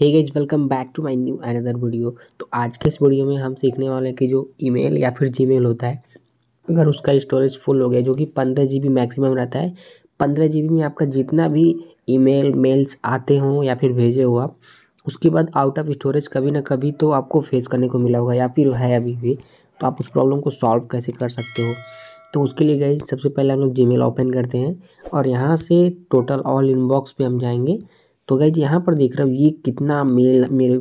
hey guys welcome back to my new another video तो आज के इस वीडियो में हम सीखने वाले हैं कि जो ईमेल या फिर जीमेल होता है अगर उसका स्टोरेज फुल हो गया जो कि पंद्रह जी मैक्सिमम रहता है पंद्रह जी में आपका जितना भी ईमेल मेल्स आते हों या फिर भेजे हो आप उसके बाद आउट ऑफ स्टोरेज कभी ना कभी तो आपको फेस करने को मिला होगा या फिर है अभी भी तो आप उस प्रॉब्लम को सॉल्व कैसे कर सकते हो तो उसके लिए गई सबसे पहले हम लोग जीमेल ओपन करते हैं और यहाँ से टोटल ऑल इनबॉक्स पर हम जाएँगे तो जी यहाँ पर देख रहे हो ये कितना मेल मेरे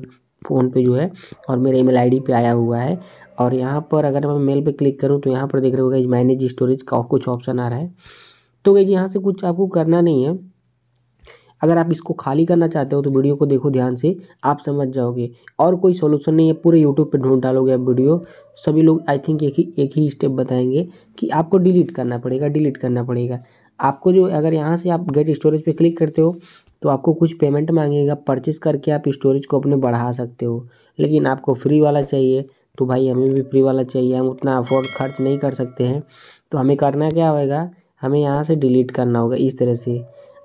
फ़ोन पे जो है और मेरे ईमेल आईडी पे आया हुआ है और यहाँ पर अगर मैं मेल पे क्लिक करूँ तो यहाँ पर देख रहे हो गई मैनेज स्टोरेज का कुछ ऑप्शन आ रहा है तो जी यहाँ से कुछ आपको करना नहीं है अगर आप इसको खाली करना चाहते हो तो वीडियो को देखो ध्यान से आप समझ जाओगे और कोई सोल्यूशन नहीं है पूरे यूट्यूब पर ढूंढ डालोगे आप वीडियो सभी लोग आई थिंक एक ही एक ही स्टेप बताएंगे कि आपको डिलीट करना पड़ेगा डिलीट करना पड़ेगा आपको जो अगर यहाँ से आप गेट स्टोरेज पे क्लिक करते हो तो आपको कुछ पेमेंट मांगेगा परचेस करके आप स्टोरेज को अपने बढ़ा सकते हो लेकिन आपको फ्री वाला चाहिए तो भाई हमें भी फ्री वाला चाहिए हम उतना अफोर्ड खर्च नहीं कर सकते हैं तो हमें करना क्या होगा हमें यहाँ से डिलीट करना होगा इस तरह से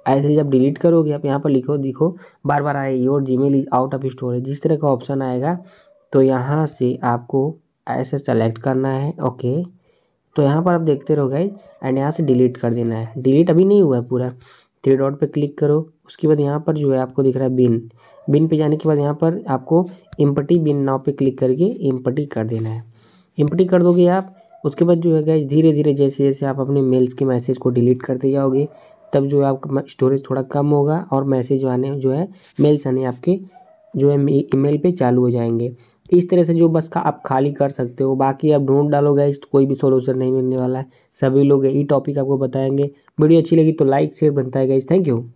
ऐसे जब डिलीट करोगे आप यहाँ पर लिखो देखो बार बार आए your G is out of storage जिस तरह का ऑप्शन आएगा तो यहाँ से आपको ऐसे सेलेक्ट करना है ओके तो यहाँ पर आप देखते रहोगे एंड यहाँ से डिलीट कर देना है डिलीट अभी नहीं हुआ है पूरा थ्री डॉट पे क्लिक करो उसके बाद यहाँ पर जो है आपको दिख रहा है बिन बिन पे जाने के बाद यहाँ पर आपको इम्पटी बिन नाव पे क्लिक करके इम्पटी कर देना है इम्पटी कर दोगे आप उसके बाद जो है गैस धीरे धीरे जैसे जैसे आप अपने मेल्स के मैसेज को डिलीट करते जाओगे तब जो है आपका स्टोरेज थोड़ा कम होगा और मैसेज आने जो है मेल्स आने आपके जो है ई मेल चालू हो जाएंगे इस तरह से जो बस का आप खाली कर सकते हो बाकी आप ढूंढ डालोगे इस कोई भी सोल्यूशन नहीं मिलने वाला है सभी लोग यही टॉपिक आपको बताएंगे वीडियो अच्छी लगी तो लाइक शेयर बनता है गाइज थैंक यू